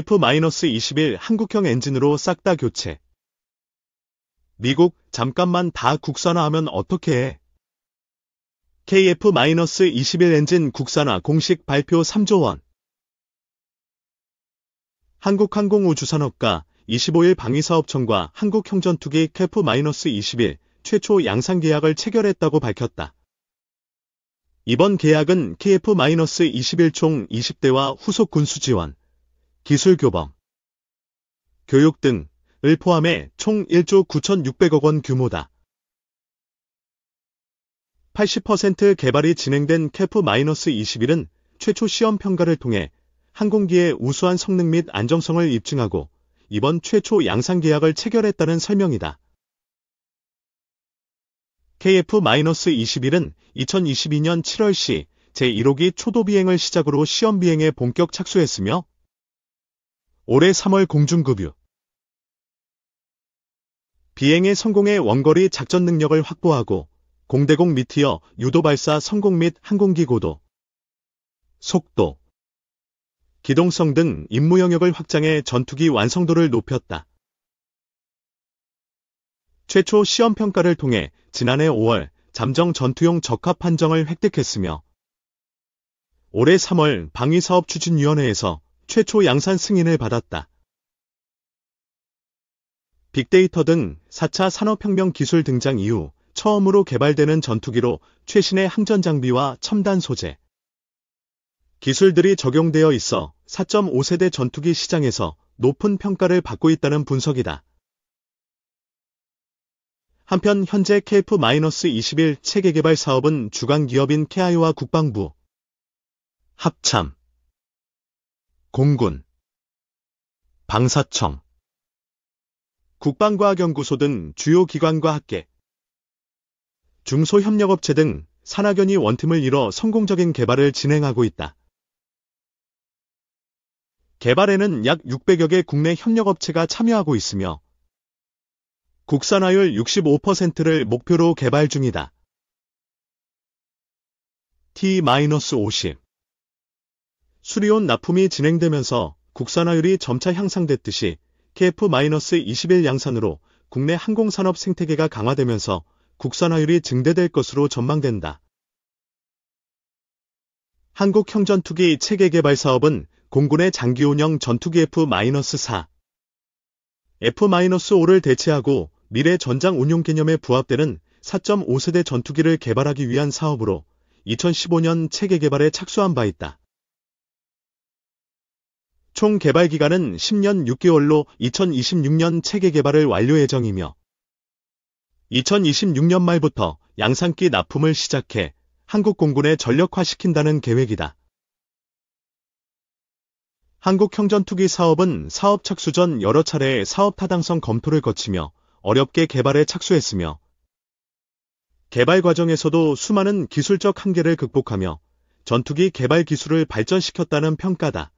TF-21 한국형 엔진으로 싹 다 교체. 미국 잠깐만 다 국산화하면 어떻게 해? KF-21 엔진 국산화 공식 발표 3조 원. 한국항공우주산업과 25일 방위사업청과 한국형전투기 KF-21 최초 양산 계약을 체결했다고 밝혔다. 이번 계약은 KF-21 총 20대와 후속 군수 지원, 기술 교범, 교육 등을 포함해 총 1조 9,600억 원 규모다. 80% 개발이 진행된 캐프-21은 최초 시험 평가를 통해 항공기의 우수한 성능 및 안정성을 입증하고 이번 최초 양산 계약을 체결했다는 설명이다. KF-21은 2022년 7월 시 제1호기 초도 비행을 시작으로 시험 비행에 본격 착수했으며 올해 3월 공중급유 비행의 성공해 원거리 작전 능력을 확보하고 공대공 미티어 유도 발사 성공 및 항공기 고도, 속도, 기동성 등 임무 영역을 확장해 전투기 완성도를 높였다. 최초 시험 평가를 통해 지난해 5월 잠정 전투용 적합 판정을 획득했으며 올해 3월 방위사업 추진위원회에서 최초 양산 승인을 받았다. 빅데이터 등 4차 산업혁명 기술 등장 이후 처음으로 개발되는 전투기로 최신의 항전 장비와 첨단 소재, 기술들이 적용되어 있어 4.5세대 전투기 시장에서 높은 평가를 받고 있다는 분석이다. 한편 현재 KF-21 체계개발 사업은 주간 기업인 KI와 국방부, 합참, 공군, 방사청, 국방과학연구소 등 주요 기관과 학계, 중소협력업체 등 산학연이 원팀을 이뤄 성공적인 개발을 진행하고 있다. 개발에는 약 600여 개 국내 협력업체가 참여하고 있으며 국산화율 65%를 목표로 개발 중이다. T-50 수리온 납품이 진행되면서 국산화율이 점차 향상됐듯이 KF-21 양산으로 국내 항공산업 생태계가 강화되면서 국산화율이 증대될 것으로 전망된다. 한국형전투기 체계 개발 사업은 공군의 장기 운영 전투기 F-4, F-5를 대체하고 미래 전장 운용 개념에 부합되는 4.5세대 전투기를 개발하기 위한 사업으로 2015년 체계 개발에 착수한 바 있다. 총 개발 기간은 10년 6개월로 2026년 체계 개발을 완료 예정이며 2026년 말부터 양산기 납품을 시작해 한국 공군에 전력화시킨다는 계획이다. 한국형전투기 사업은 사업 착수 전 여러 차례 사업 타당성 검토를 거치며 어렵게 개발에 착수했으며 개발 과정에서도 수많은 기술적 한계를 극복하며 전투기 개발 기술을 발전시켰다는 평가다.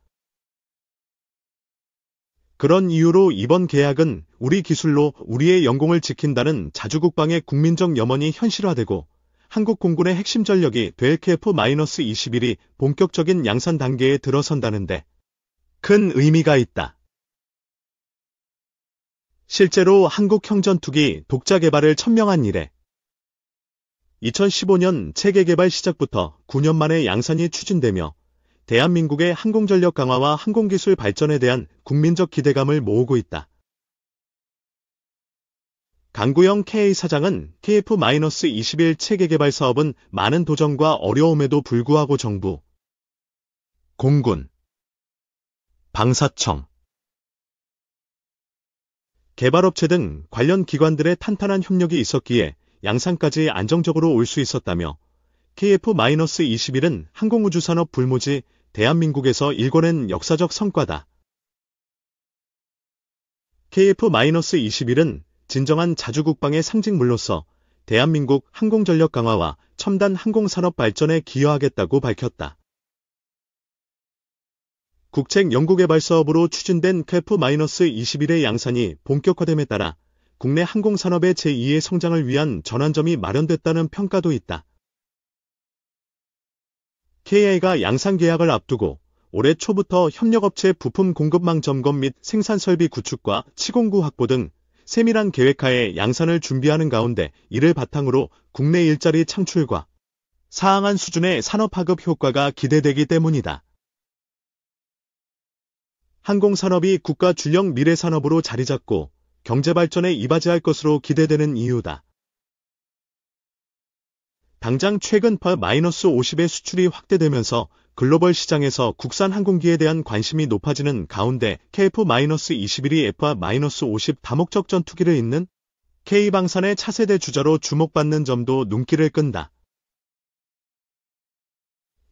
그런 이유로 이번 계약은 우리 기술로 우리의 영공을 지킨다는 자주국방의 국민적 염원이 현실화되고 한국 공군의 핵심 전력이 될 KF-21이 본격적인 양산 단계에 들어선다는데 큰 의미가 있다. 실제로 한국 형전투기 독자 개발을 천명한 이래 2015년 체계 개발 시작부터 9년 만에 양산이 추진되며 대한민국의 항공전력 강화와 항공기술 발전에 대한 국민적 기대감을 모으고 있다. 강구영 K 사장은 KF-21 체계개발 사업은 많은 도전과 어려움에도 불구하고 정부, 공군, 방사청, 개발업체 등 관련 기관들의 탄탄한 협력이 있었기에 양산까지 안정적으로 올 수 있었다며 KF-21은 항공우주산업 불모지 대한민국에서 일궈낸 역사적 성과다. KF-21은 진정한 자주국방의 상징물로서 대한민국 항공전력 강화와 첨단 항공산업 발전에 기여하겠다고 밝혔다. 국책 연구개발 사업으로 추진된 KF-21의 양산이 본격화됨에 따라 국내 항공산업의 제2의 성장을 위한 전환점이 마련됐다는 평가도 있다. KA가 양산 계약을 앞두고 올해 초부터 협력업체 부품 공급망 점검 및 생산 설비 구축과 치공구 확보 등 세밀한 계획하에 양산을 준비하는 가운데 이를 바탕으로 국내 일자리 창출과 상한 수준의 산업파급 효과가 기대되기 때문이다. 항공산업이 국가 주력 미래산업으로 자리잡고 경제발전에 이바지할 것으로 기대되는 이유다. 당장 최근 퍼-50의 수출이 확대되면서 글로벌 시장에서 국산 항공기에 대한 관심이 높아지는 가운데 KF-21이 FA-50 다목적 전투기를 잇는 K방산의 차세대 주자로 주목받는 점도 눈길을 끈다.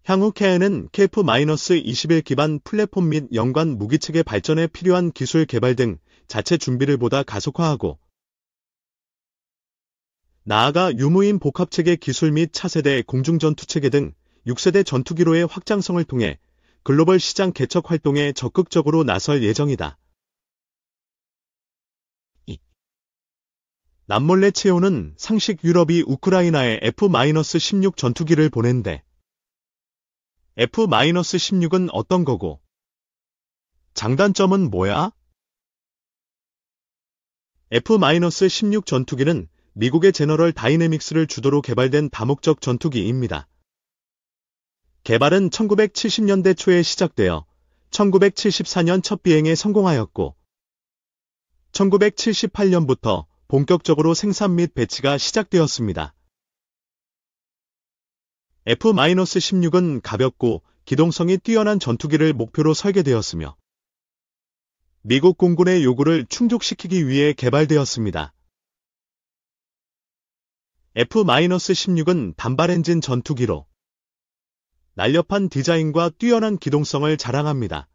향후 KN은 KF-21 기반 플랫폼 및 연관 무기체계 발전에 필요한 기술 개발 등 자체 준비를 보다 가속화하고 나아가 유무인 복합체계 기술 및 차세대 공중전투체계 등 6세대 전투기로의 확장성을 통해 글로벌 시장 개척 활동에 적극적으로 나설 예정이다. 남몰래 체온은 상식 유럽이 우크라이나에 F-16 전투기를 보낸대. F-16은 어떤 거고? 장단점은 뭐야? F-16 전투기는 미국의 제너럴 다이내믹스를 주도로 개발된 다목적 전투기입니다. 개발은 1970년대 초에 시작되어 1974년 첫 비행에 성공하였고 1978년부터 본격적으로 생산 및 배치가 시작되었습니다. F-16은 가볍고 기동성이 뛰어난 전투기를 목표로 설계되었으며 미국 공군의 요구를 충족시키기 위해 개발되었습니다. F-16은 단발 엔진 전투기로 날렵한 디자인과 뛰어난 기동성을 자랑합니다.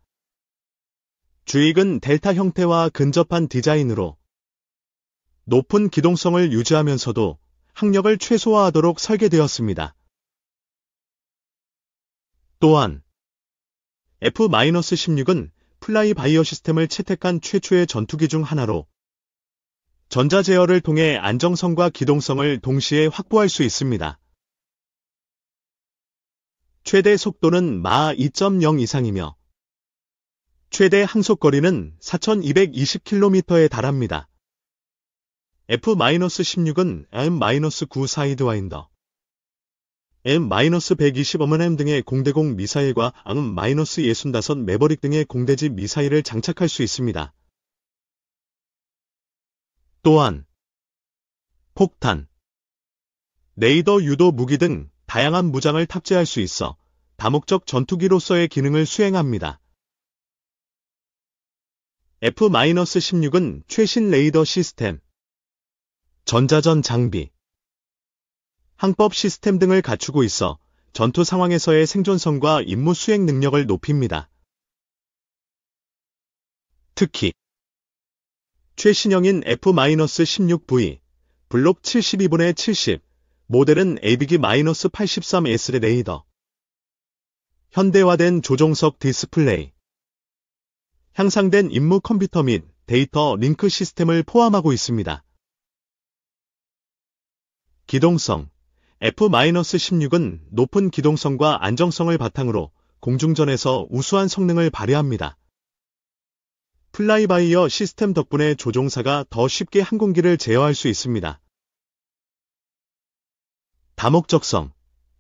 주익은 델타 형태와 근접한 디자인으로 높은 기동성을 유지하면서도 항력을 최소화하도록 설계되었습니다. 또한 F-16은 플라이바이어 시스템을 채택한 최초의 전투기 중 하나로 전자제어를 통해 안정성과 기동성을 동시에 확보할 수 있습니다. 최대 속도는 마2.0 이상이며 최대 항속거리는 4220km에 달합니다. F-16은 M-9 사이드와인더, m 1 2 5어 M 등의 공대공 미사일과 AM-65 메버릭 등의 공대지 미사일을 장착할 수 있습니다. 또한 폭탄, 레이더 유도 무기 등 다양한 무장을 탑재할 수 있어 다목적 전투기로서의 기능을 수행합니다. F-16은 최신 레이더 시스템, 전자전 장비, 항법 시스템 등을 갖추고 있어 전투 상황에서의 생존성과 임무 수행 능력을 높입니다. 특히 최신형인 F-16V, 블록 72분의 70, 모델은 ABG-83S 레이더. 현대화된 조종석 디스플레이. 향상된 임무 컴퓨터 및 데이터 링크 시스템을 포함하고 있습니다. 기동성. F-16은 높은 기동성과 안정성을 바탕으로 공중전에서 우수한 성능을 발휘합니다. 플라이바이어 시스템 덕분에 조종사가 더 쉽게 항공기를 제어할 수 있습니다. 다목적성.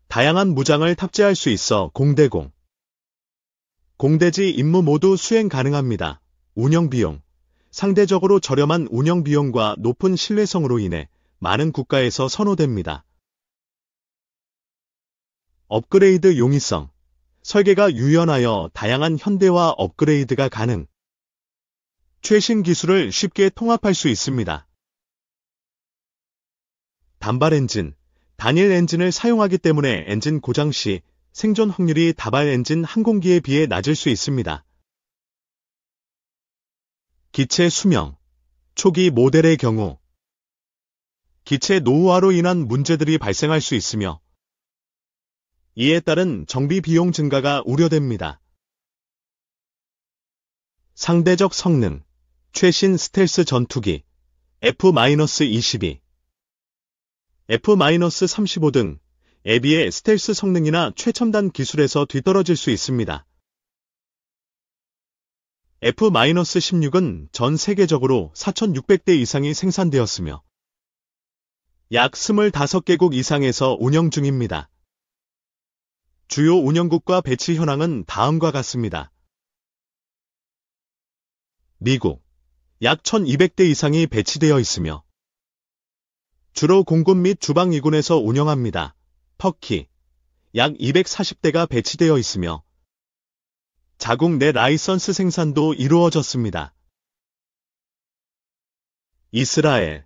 다양한 무장을 탑재할 수 있어 공대공. 공대지 임무 모두 수행 가능합니다. 운영 비용. 상대적으로 저렴한 운영 비용과 높은 신뢰성으로 인해 많은 국가에서 선호됩니다. 업그레이드 용이성. 설계가 유연하여 다양한 현대화 업그레이드가 가능. 최신 기술을 쉽게 통합할 수 있습니다. 단발 엔진, 단일 엔진을 사용하기 때문에 엔진 고장 시 생존 확률이 다발 엔진 항공기에 비해 낮을 수 있습니다. 기체 수명, 초기 모델의 경우 기체 노후화로 인한 문제들이 발생할 수 있으며 이에 따른 정비 비용 증가가 우려됩니다. 상대적 성능 최신 스텔스 전투기 F-22 F-35 등 에비의 스텔스 성능이나 최첨단 기술에서 뒤떨어질 수 있습니다. F-16은 전 세계적으로 4,600대 이상이 생산되었으며 약 25개국 이상에서 운영 중입니다. 주요 운영국과 배치 현황은 다음과 같습니다. 미국 약 1200대 이상이 배치되어 있으며 주로 공군 및 주방 이군에서 운영합니다. 터키 약 240대가 배치되어 있으며 자국 내 라이선스 생산도 이루어졌습니다. 이스라엘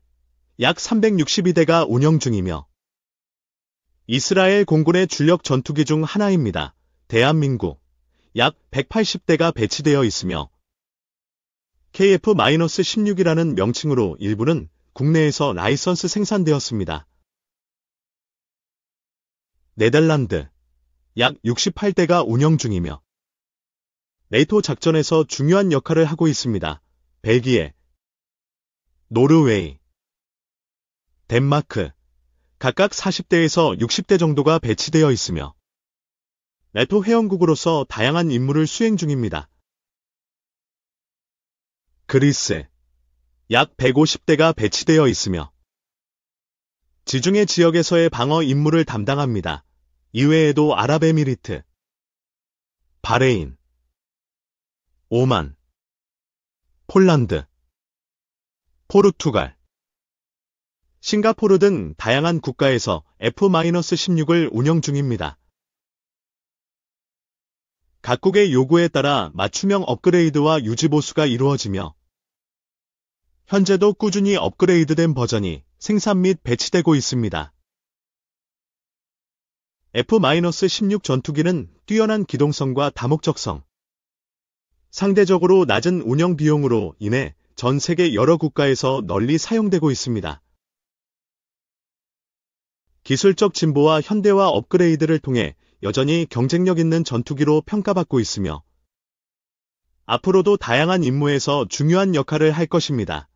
약 362대가 운영 중이며 이스라엘 공군의 주력 전투기 중 하나입니다. 대한민국 약 180대가 배치되어 있으며 KF-16이라는 명칭으로 일부는 국내에서 라이선스 생산되었습니다. 네덜란드 약 68대가 운영 중이며 네이토 작전에서 중요한 역할을 하고 있습니다. 벨기에, 노르웨이, 덴마크 각각 40대에서 60대 정도가 배치되어 있으며 네토 회원국으로서 다양한 임무를 수행 중입니다. 그리스 에약 150대가 배치되어 있으며 지중해 지역에서의 방어 임무를 담당합니다. 이외에도 아랍에미리트, 바레인, 오만, 폴란드, 포르투갈, 싱가포르 등 다양한 국가에서 F-16을 운영 중입니다. 각국의 요구에 따라 맞춤형 업그레이드와 유지보수가 이루어지며 현재도 꾸준히 업그레이드된 버전이 생산 및 배치되고 있습니다. F-16 전투기는 뛰어난 기동성과 다목적성, 상대적으로 낮은 운영 비용으로 인해 전 세계 여러 국가에서 널리 사용되고 있습니다. 기술적 진보와 현대화 업그레이드를 통해 여전히 경쟁력 있는 전투기로 평가받고 있으며 앞으로도 다양한 임무에서 중요한 역할을 할 것입니다.